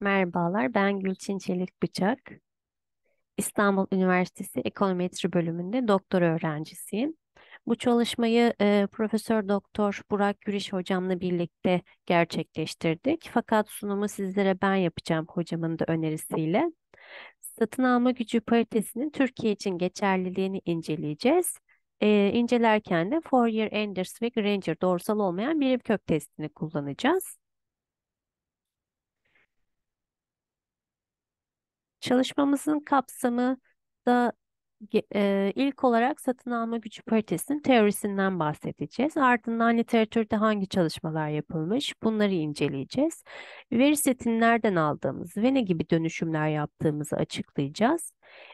Merhabalar, ben Gülçin Çelik Bıçak. İstanbul Üniversitesi Ekonometri bölümünde doktor öğrencisiyim. Bu çalışmayı e, Profesör Doktor Burak Güriş hocamla birlikte gerçekleştirdik. Fakat sunumu sizlere ben yapacağım hocamın da önerisiyle. Satın alma gücü paritesinin Türkiye için geçerliliğini inceleyeceğiz. E, incelerken de Fourier, Anders ve Granger doğrusal olmayan bir kök testini kullanacağız. Çalışmamızın kapsamı da e, ilk olarak satın alma gücü paritesinin teorisinden bahsedeceğiz. Ardından literatürde hangi çalışmalar yapılmış bunları inceleyeceğiz. Veri setini nereden aldığımız ve ne gibi dönüşümler yaptığımızı açıklayacağız.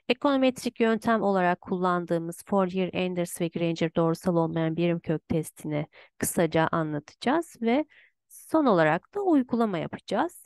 Ekonometrik yöntem olarak kullandığımız Fourier, Anders ve Granger doğrusal olmayan birim kök testini kısaca anlatacağız ve son olarak da uygulama yapacağız.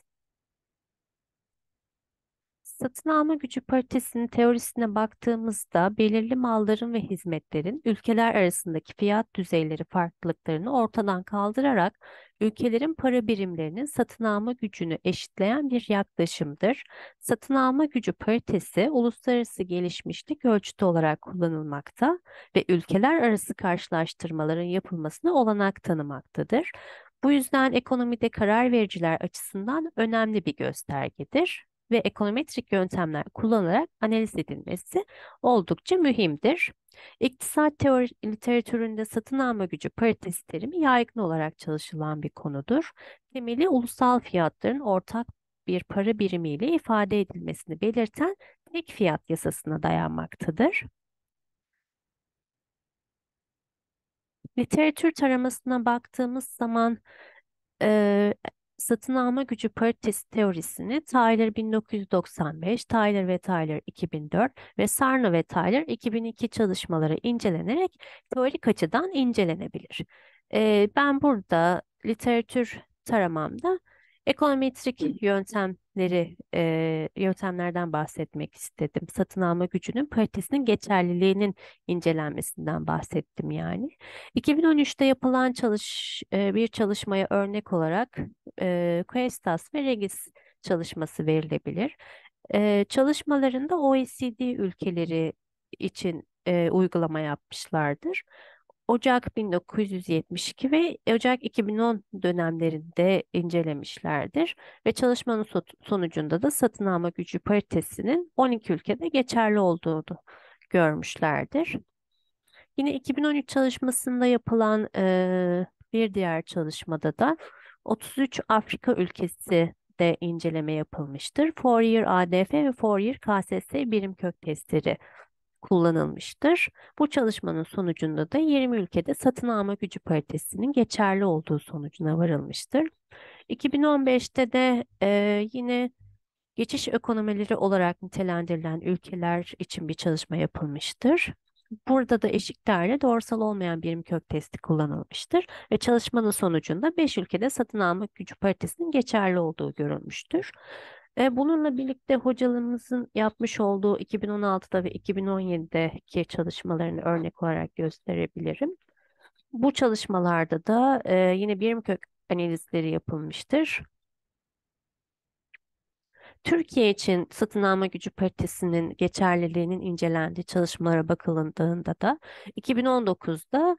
Satın alma gücü paritesinin teorisine baktığımızda belirli malların ve hizmetlerin ülkeler arasındaki fiyat düzeyleri farklılıklarını ortadan kaldırarak ülkelerin para birimlerinin satın alma gücünü eşitleyen bir yaklaşımdır. Satın alma gücü paritesi uluslararası gelişmişlik ölçütü olarak kullanılmakta ve ülkeler arası karşılaştırmaların yapılmasına olanak tanımaktadır. Bu yüzden ekonomide karar vericiler açısından önemli bir göstergedir ve ekonometrik yöntemler kullanarak analiz edilmesi oldukça mühimdir. İktisat teori literatüründe satın alma gücü paritesi terimi yaygın olarak çalışılan bir konudur. Temeli ulusal fiyatların ortak bir para birimiyle ifade edilmesini belirten tek fiyat yasasına dayanmaktadır. Literatür taramasına baktığımız zaman e, satın alma gücü paritesi teorisini Tyler 1995, Tyler ve Tyler 2004 ve Sarno ve Tyler 2002 çalışmaları incelenerek teorik açıdan incelenebilir. Ee, ben burada literatür taramamda Ekonometrik yöntemleri e, yöntemlerden bahsetmek istedim. Satın alma gücünün paritesinin geçerliliğinin incelenmesinden bahsettim yani. 2013'te yapılan çalış e, bir çalışmaya örnek olarak e, Questas ve Regis çalışması verilebilir. E, çalışmalarında OECD ülkeleri için e, uygulama yapmışlardır. Ocak 1972 ve Ocak 2010 dönemlerinde incelemişlerdir ve çalışmanın sonucunda da satın alma gücü paritesinin 12 ülkede geçerli olduğunu görmüşlerdir. Yine 2013 çalışmasında yapılan e, bir diğer çalışmada da 33 Afrika ülkesi de inceleme yapılmıştır. Year ADF ve Year KSS birim kök testleri kullanılmıştır. Bu çalışmanın sonucunda da 20 ülkede satın alma gücü paritesinin geçerli olduğu sonucuna varılmıştır. 2015'te de e, yine geçiş ekonomileri olarak nitelendirilen ülkeler için bir çalışma yapılmıştır. Burada da eşik değerle doğrusal olmayan birim kök testi kullanılmıştır ve çalışmanın sonucunda 5 ülkede satın alma gücü paritesinin geçerli olduğu görülmüştür. E, bununla birlikte hocalarımızın yapmış olduğu 2016'da ve 2017'deki çalışmalarını örnek olarak gösterebilirim. Bu çalışmalarda da e, yine birim kök analizleri yapılmıştır. Türkiye için satın alma gücü paritesinin geçerliliğinin incelendiği çalışmalara bakıldığında da 2019'da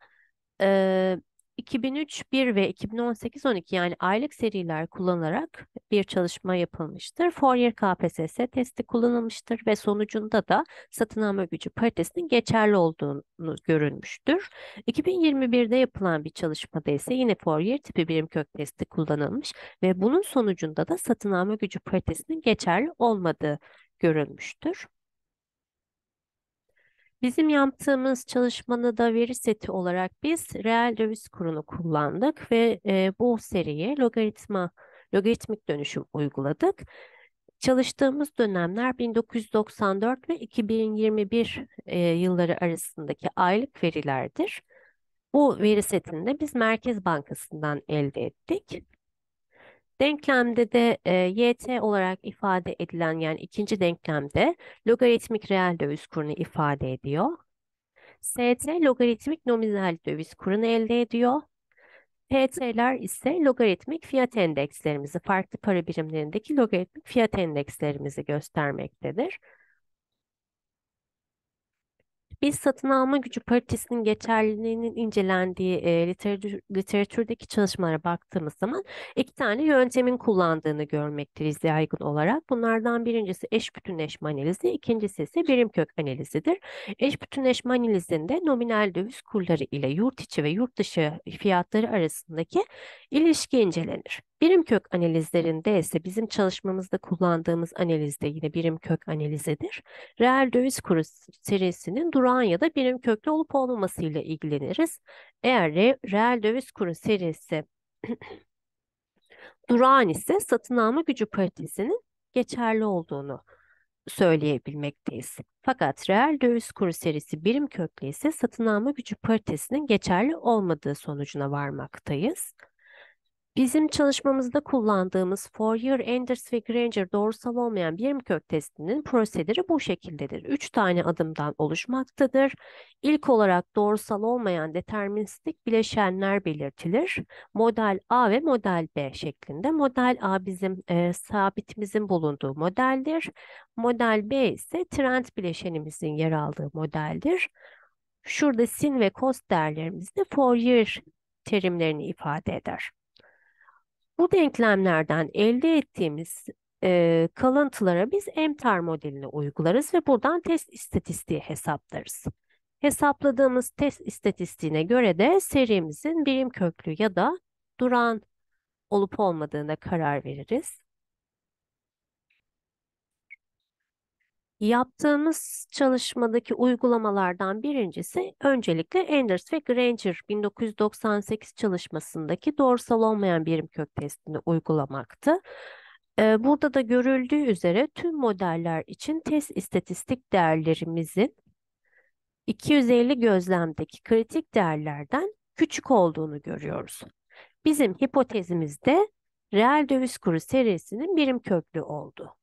2003-1 ve 2018-12 yani aylık seriler kullanılarak bir çalışma yapılmıştır. Fourier KPSS testi kullanılmıştır ve sonucunda da satın alma gücü paritesinin geçerli olduğunu görülmüştür. 2021'de yapılan bir çalışmada ise yine Fourier tipi birim kök testi kullanılmış ve bunun sonucunda da satın alma gücü paritesinin geçerli olmadığı görülmüştür. Bizim yaptığımız çalışmada da veri seti olarak biz reel döviz kurunu kullandık ve e, bu seriye logaritma logaritmik dönüşüm uyguladık. Çalıştığımız dönemler 1994 ve 2021 e, yılları arasındaki aylık verilerdir. Bu veri setini de biz Merkez Bankası'ndan elde ettik. Denklemde de e, yt olarak ifade edilen yani ikinci denklemde logaritmik reel döviz kurunu ifade ediyor. st logaritmik nominal döviz kurunu elde ediyor. PT'ler ise logaritmik fiyat endekslerimizi, farklı para birimlerindeki logaritmik fiyat endekslerimizi göstermektedir. Biz satın alma gücü paritesinin geçerliliğinin incelendiği e, literatür, literatürdeki çalışmalara baktığımız zaman iki tane yöntemin kullandığını görmekteyiz yaygın olarak. Bunlardan birincisi eş bütünleşme analizi, ikincisi ise birim kök analizidir. Eş bütünleşme analizinde nominal döviz kurları ile yurt içi ve yurt dışı fiyatları arasındaki ilişki incelenir. Birim kök analizlerinde ise bizim çalışmamızda kullandığımız analiz de yine birim kök analizidir. Reel döviz kuru serisinin durağan ya da birim köklü olup olmamasıyla ilgileniriz. Eğer re reel döviz kuru serisi durağan ise satın alma gücü paritesinin geçerli olduğunu söyleyebilmekteyiz. Fakat reel döviz kuru serisi birim köklü ise satın alma gücü paritesinin geçerli olmadığı sonucuna varmaktayız. Bizim çalışmamızda kullandığımız Fourier, Anders ve Granger doğrusal olmayan birim kök testinin prosedürü bu şekildedir. Üç tane adımdan oluşmaktadır. İlk olarak doğrusal olmayan deterministik bileşenler belirtilir. Model A ve model B şeklinde. Model A bizim e, sabitimizin bulunduğu modeldir. Model B ise trend bileşenimizin yer aldığı modeldir. Şurada sin ve cos değerlerimiz de Fourier terimlerini ifade eder. Bu denklemlerden elde ettiğimiz e, kalıntılara biz MTAR modelini uygularız ve buradan test istatistiği hesaplarız. Hesapladığımız test istatistiğine göre de serimizin birim köklü ya da duran olup olmadığına karar veririz. Yaptığımız çalışmadaki uygulamalardan birincisi öncelikle Enders ve Granger 1998 çalışmasındaki doğrusal olmayan birim kök testini uygulamaktı. Ee, burada da görüldüğü üzere tüm modeller için test istatistik değerlerimizin 250 gözlemdeki kritik değerlerden küçük olduğunu görüyoruz. Bizim hipotezimizde de reel döviz kuru serisinin birim köklü oldu.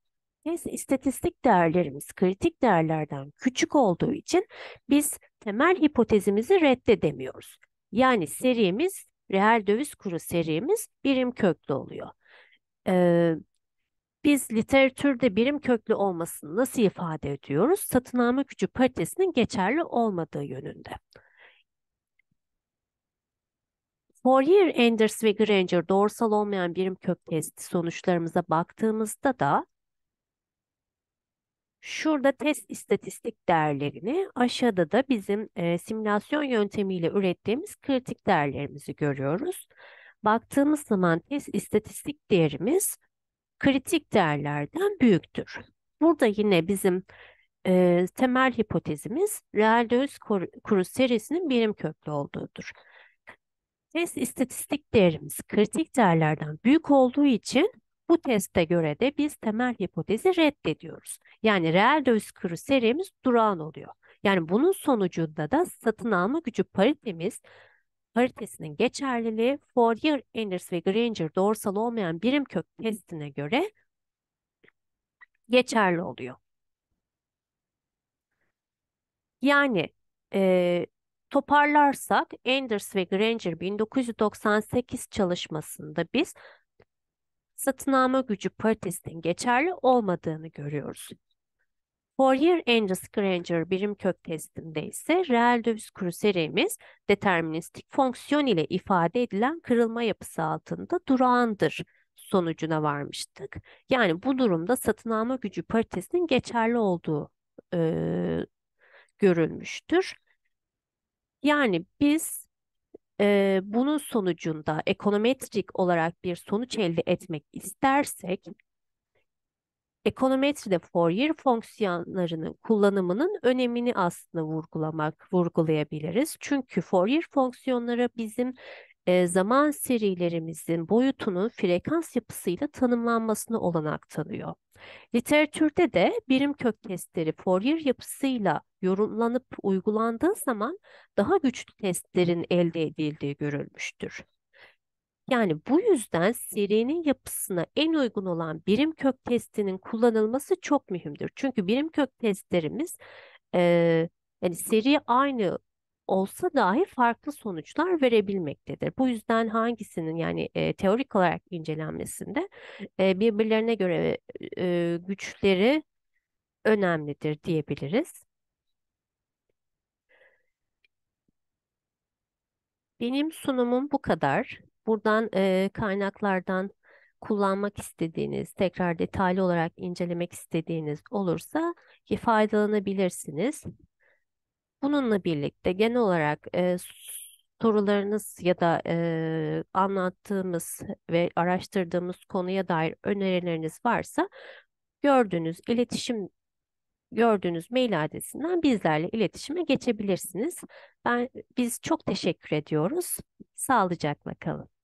Neyse istatistik değerlerimiz kritik değerlerden küçük olduğu için biz temel hipotezimizi reddedemiyoruz. Yani serimiz, reel döviz kuru serimiz birim köklü oluyor. Ee, biz literatürde birim köklü olmasını nasıl ifade ediyoruz? Satın alma gücü paritesinin geçerli olmadığı yönünde. Fourier, Enders ve Granger doğrusal olmayan birim kök testi sonuçlarımıza baktığımızda da Şurada test istatistik değerlerini, aşağıda da bizim e, simülasyon yöntemiyle ürettiğimiz kritik değerlerimizi görüyoruz. Baktığımız zaman test istatistik değerimiz kritik değerlerden büyüktür. Burada yine bizim e, temel hipotezimiz reel döviz kuru, kuru serisinin birim köklü olduğudur. Test istatistik değerimiz kritik değerlerden büyük olduğu için bu teste göre de biz temel hipotezi reddediyoruz. Yani reel döviz kuru serimiz durağan oluyor. Yani bunun sonucunda da satın alma gücü paritemiz paritesinin geçerliliği Fourier, Enders ve Granger doğrusal olmayan birim kök testine göre geçerli oluyor. Yani e, toparlarsak Enders ve Granger 1998 çalışmasında biz satın alma gücü paritesinin geçerli olmadığını görüyoruz. Fourier Andrews Granger birim kök testinde ise reel döviz kuru serimiz deterministik fonksiyon ile ifade edilen kırılma yapısı altında durağandır sonucuna varmıştık. Yani bu durumda satın alma gücü paritesinin geçerli olduğu e, görülmüştür. Yani biz e, bunun sonucunda ekonometrik olarak bir sonuç elde etmek istersek ekonometride Fourier fonksiyonlarının kullanımının önemini aslında vurgulamak, vurgulayabiliriz. Çünkü Fourier fonksiyonları bizim e, zaman serilerimizin boyutunun frekans yapısıyla tanımlanmasını olanak tanıyor. Literatürde de birim kök testleri Fourier yapısıyla yorumlanıp uygulandığı zaman daha güçlü testlerin elde edildiği görülmüştür. Yani bu yüzden serinin yapısına en uygun olan birim kök testinin kullanılması çok mühimdir. Çünkü birim kök testlerimiz e, yani seri aynı olsa dahi farklı sonuçlar verebilmektedir. Bu yüzden hangisinin yani e, teorik olarak incelenmesinde e, birbirlerine göre e, güçleri önemlidir diyebiliriz. Benim sunumum bu kadar. Buradan e, kaynaklardan kullanmak istediğiniz, tekrar detaylı olarak incelemek istediğiniz olursa e, faydalanabilirsiniz. Bununla birlikte genel olarak e, sorularınız ya da e, anlattığımız ve araştırdığımız konuya dair önerileriniz varsa gördüğünüz iletişim gördüğünüz mail adresinden bizlerle iletişime geçebilirsiniz. Ben biz çok teşekkür ediyoruz. Sağlıcakla kalın.